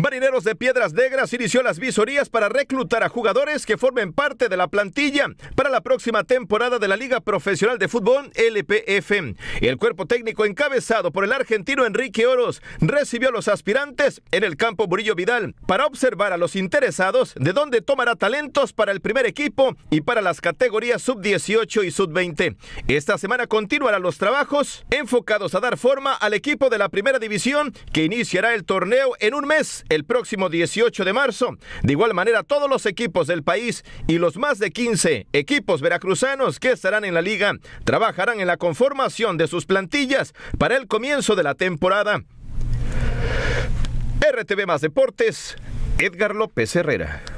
Marineros de Piedras Negras inició las visorías para reclutar a jugadores que formen parte de la plantilla para la próxima temporada de la Liga Profesional de Fútbol LPF. El cuerpo técnico encabezado por el argentino Enrique Oros recibió a los aspirantes en el campo Murillo Vidal para observar a los interesados de dónde tomará talentos para el primer equipo y para las categorías sub-18 y sub-20. Esta semana continuarán los trabajos enfocados a dar forma al equipo de la primera división que iniciará el torneo en un mes el próximo 18 de marzo. De igual manera, todos los equipos del país y los más de 15 equipos veracruzanos que estarán en la liga trabajarán en la conformación de sus plantillas para el comienzo de la temporada. RTV Más Deportes, Edgar López Herrera.